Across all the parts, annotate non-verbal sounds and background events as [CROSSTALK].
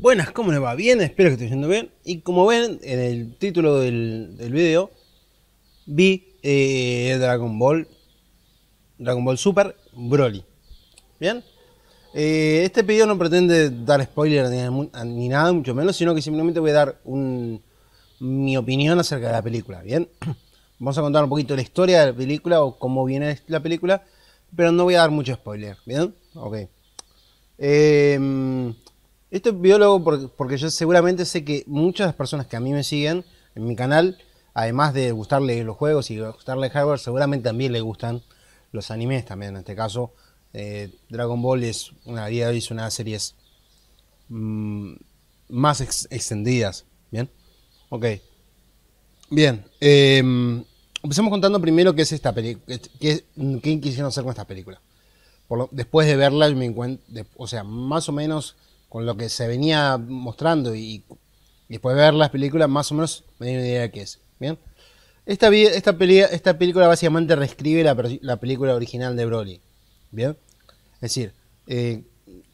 Buenas, ¿cómo les va? Bien, espero que esté yendo bien. Y como ven en el título del, video, vi eh, Dragon Ball, Dragon Ball Super Broly. ¿Bien? Eh, este video no pretende dar spoiler ni, nada, mucho menos, sino que simplemente voy a dar mi opinión acerca de la película. ¿Bien? [CLEARS THROAT] Vamos a contar un poquito la historia de la película o cómo viene la película, pero no voy a dar mucho spoiler. ¿Bien? Ok. Em, esto biólogo porque, yo seguramente sé que muchas las personas que a mí me siguen en mi canal, además de gustarle los juegos y gustarle hardware, seguramente también le gustan los animes también. En este caso, eh, Dragon Ball es una de las series mm, más extendidas. Bien, ok. Bien, em, empecemos contando primero qué es esta película, qué, quisieron hacer con esta película. después de verla, me encuentro, o sea, más o menos con lo que se venía mostrando y, después de ver las películas, más o menos me di una idea de qué es. ¿Bien? Esta, esta, esta película básicamente reescribe la, película original de Broly. ¿Bien? Es decir, eh,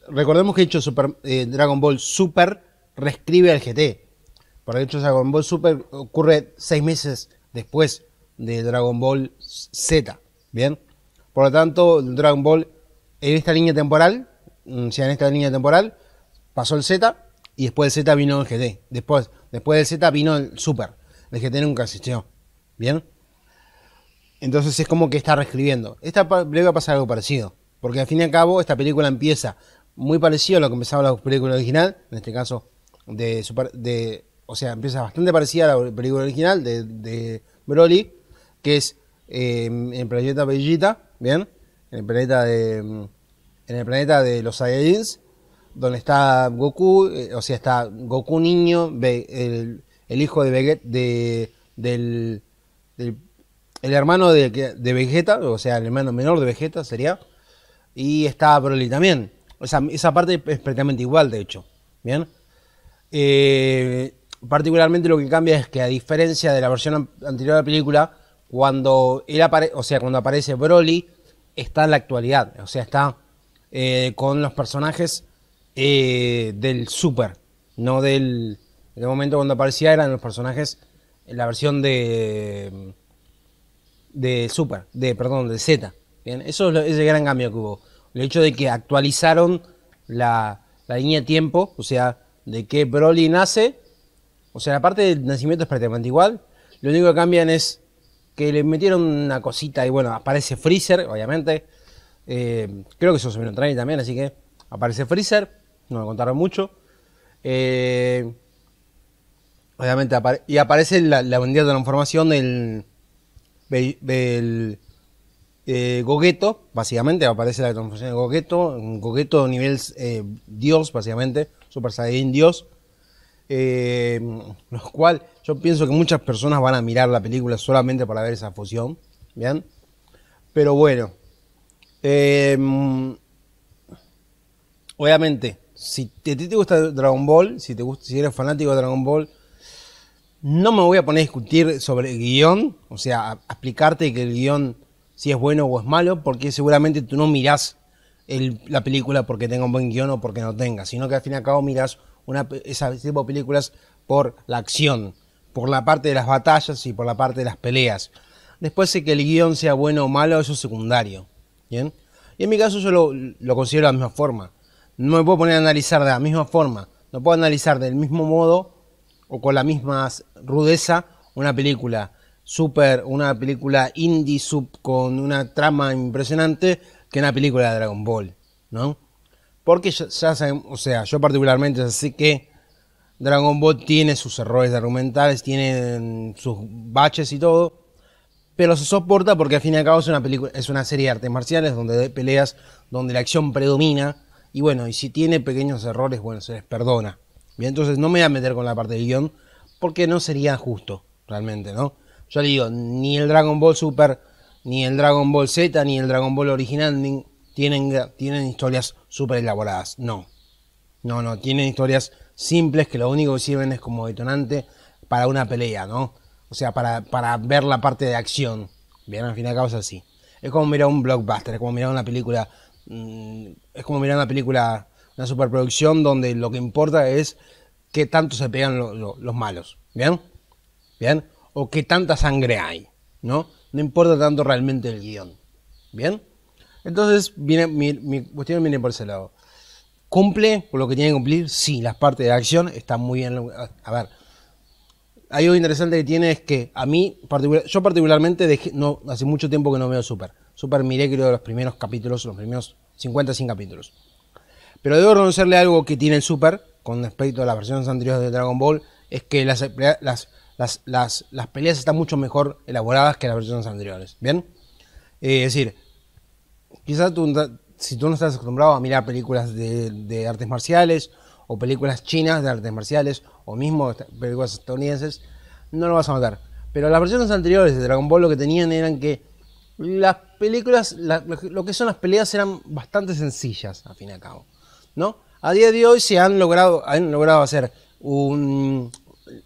recordemos que hecho Super, eh, Dragon Ball Super reescribe al GT. Por hecho, Dragon Ball Super ocurre seis meses después de Dragon Ball Z. Bien. Por lo tanto, Dragon Ball en esta línea temporal, o mm, sea, en esta línea temporal, pasó el Z y después del Z vino el GT. Después, después del Z vino el Super. El GT nunca existió. ¿Bien? Entonces es como que está reescribiendo. Esta película va a pasar algo parecido. Porque al fin y al cabo esta película empieza muy parecido a lo que empezaba la película original. En este caso de, de o sea, empieza bastante parecida a la película original de, Broly. Que es en eh, el planeta Bellita. ¿Bien? En el planeta de... En el planeta de los Saiyajins donde está Goku, eh, o sea, está Goku niño, el, hijo de Vegeta, de, del, el hermano de, Vegeta, o sea, el hermano menor de Vegeta sería, y está Broly también. esa parte es prácticamente igual, de hecho. Bien. Eh, particularmente lo que cambia es que a diferencia de la versión anterior de la película, cuando él o sea, cuando aparece Broly, está en la actualidad, o sea, está eh, con los personajes eh, del Super, no del. momento cuando aparecía eran los personajes, la versión de. de Super, de, perdón, de Z. Bien, eso es el gran cambio que hubo. El hecho de que actualizaron la, línea tiempo, o sea, de que Broly nace, o sea, la parte del nacimiento es prácticamente igual. Lo único que cambian es que le metieron una cosita y bueno, aparece Freezer, obviamente. Eh, creo que eso se me lo también, así que aparece Freezer no me contaron mucho. Eh, obviamente, y aparece la, la bendita transformación del, del eh, Gogueto, básicamente, aparece la transformación de Gogueto, un Gogueto nivel eh, Dios, básicamente, Super Saiyan Dios. lo cual yo pienso que muchas personas van a mirar la película solamente para ver esa fusión, ¿bien? Pero bueno, em, obviamente, si a ti te gusta Dragon Ball, si, te gusta, si eres fanático de Dragon Ball, no me voy a poner a discutir sobre el guión, o sea, a, explicarte que el guión si es bueno o es malo, porque seguramente tú no mirás la película porque tenga un buen guión o porque no tenga, sino que al fin y al cabo mirás una, ese tipo de películas por la acción, por la parte de las batallas y por la parte de las peleas. Después de que el guión sea bueno o malo, eso es secundario. ¿bien? Y en mi caso yo lo, lo considero de la misma forma. No me puedo poner a analizar de la misma forma, no puedo analizar del mismo modo o con la misma rudeza una película super, una película indie sub con una trama impresionante que una película de Dragon Ball, ¿no? Porque ya, sabemos, o sea, yo particularmente sé que Dragon Ball tiene sus errores argumentales, tiene mm, sus baches y todo, pero se soporta porque al fin y al cabo es una película, es una serie de artes marciales donde hay peleas, donde la acción predomina y bueno, y si tiene pequeños errores, bueno, se les perdona. Bien, entonces no me voy a meter con la parte del guión porque no sería justo, realmente, ¿no? Yo le digo, ni el Dragon Ball Super, ni el Dragon Ball Z, ni el Dragon Ball original tienen, tienen historias súper elaboradas. No. No, no, tienen historias simples que lo único que sirven es como detonante para una pelea, ¿no? O sea, para, para ver la parte de acción. Bien, al fin y al cabo es así. Es como mirar un blockbuster, es como mirar una película Mm, es como mirar una película, una superproducción donde lo que importa es qué tanto se pegan los malos, ¿bien? ¿Bien? O qué tanta sangre hay, ¿no? No importa tanto realmente el guión, ¿bien? Entonces, viene, mi, cuestión viene por ese lado. ¿Cumple con lo que tiene que cumplir? Sí, las partes de acción están muy bien. A ver, hay algo interesante que tiene es que a mí, yo particularmente, no, hace mucho tiempo que no veo Super Super miré de los primeros capítulos, los primeros 50, 100 capítulos. Pero debo reconocerle algo que tiene el Super con respecto a las versiones anteriores de Dragon Ball, es que las, peleas están mucho mejor elaboradas que las versiones anteriores, ¿bien? Eh, es decir, quizás tú, si tú no estás acostumbrado a mirar películas de, artes marciales o películas chinas de artes marciales o mismo películas estadounidenses, no lo vas a notar. Pero las versiones anteriores de Dragon Ball lo que tenían eran que las películas, lo que son las peleas eran bastante sencillas, a fin y al cabo, ¿no? A día de hoy se han logrado, han logrado hacer un...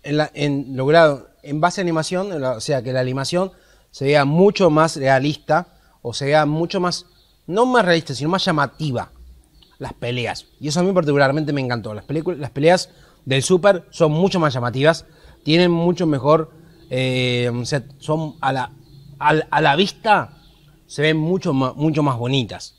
En, logrado, en base a animación, o sea, que la animación se vea mucho más realista, o sea, mucho más, no más realista, sino más llamativa, las peleas. Y eso a mí particularmente me encantó. Las, películas, las peleas del Super son mucho más llamativas, tienen mucho mejor, eh, o sea, son a la, a la vista se ven mucho más, mucho más bonitas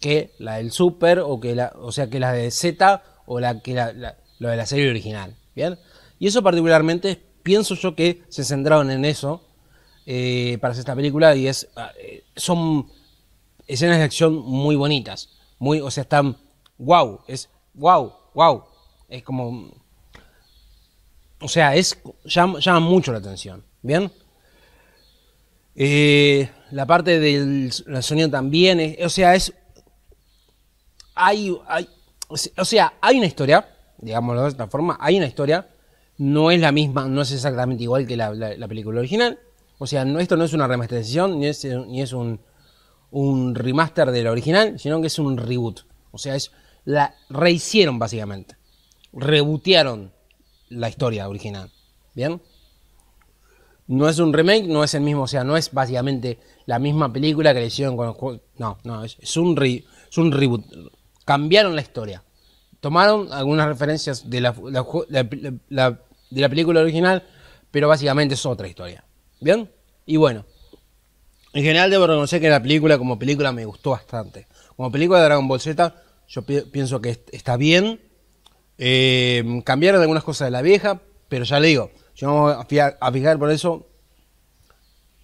que la del Super o que la, o sea, que la de Z o la que la, lo de la serie original, ¿bien? Y eso particularmente pienso yo que se centraron en eso eh, para hacer esta película y es ah, eh, son escenas de acción muy bonitas, muy, o sea, están wow, es wow, wow, es como o sea, es llama, llama mucho la atención, ¿bien? Eh, la parte del sonido también, es, o sea, es... Hay, hay, o sea, hay una historia, digámoslo de esta forma, hay una historia, no es la misma, no es exactamente igual que la, película original, o sea, esto no es una remasterización, ni es, ni es un, remaster de la original, sino que es un reboot, o sea, es la rehicieron básicamente, rebotearon la historia original, ¿bien? No es un remake, no es el mismo, o sea, no es básicamente la misma película que le hicieron con el juego. No, no, es, un es un reboot. Cambiaron la historia. Tomaron algunas referencias de la, de la película original, pero básicamente es otra historia. ¿Bien? Y bueno, en general debo reconocer que la película como película me gustó bastante. Como película de Dragon Ball Z, yo pienso que está bien. Eh, cambiaron algunas cosas de la vieja, pero ya le digo, yo vamos a fijar, por eso.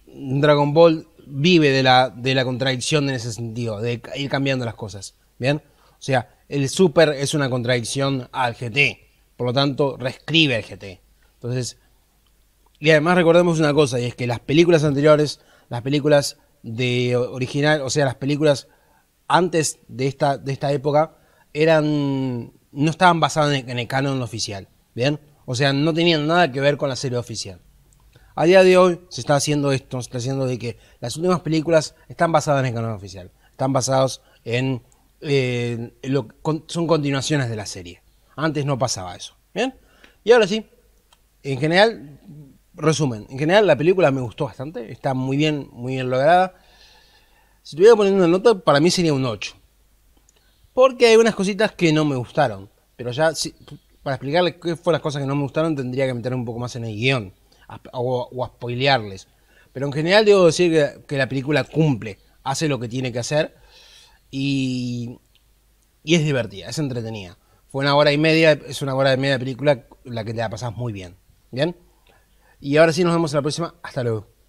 Dragon Ball vive de la, de la contradicción en ese sentido, de ir cambiando las cosas. ¿Bien? O sea, el Super es una contradicción al GT. Por lo tanto, reescribe el GT. Entonces, y además recordemos una cosa, y es que las películas anteriores, las películas de original, o sea, las películas antes de esta, de esta época, eran no estaban basadas en el canon oficial. ¿Bien? O sea, no tenían nada que ver con la serie oficial. A día de hoy se está haciendo esto, se está haciendo de que las últimas películas están basadas en el canal oficial, están basadas en... Eh, son continuaciones de la serie. Antes no pasaba eso. ¿Bien? Y ahora sí, en general, resumen, en general la película me gustó bastante, está muy bien, muy bien lograda. Si tuviera poniendo una nota, para mí sería un 8. Porque hay unas cositas que no me gustaron, pero ya para explicarles qué fue las cosas que no me gustaron, tendría que meter un poco más en el guión o, a spoilearles. Pero en general debo decir que, la película cumple, hace lo que tiene que hacer y, y es divertida, es entretenida. Fue una hora y media, es una hora y media de película la que te la pasas muy bien. ¿Bien? Y ahora sí nos vemos en la próxima. Hasta luego.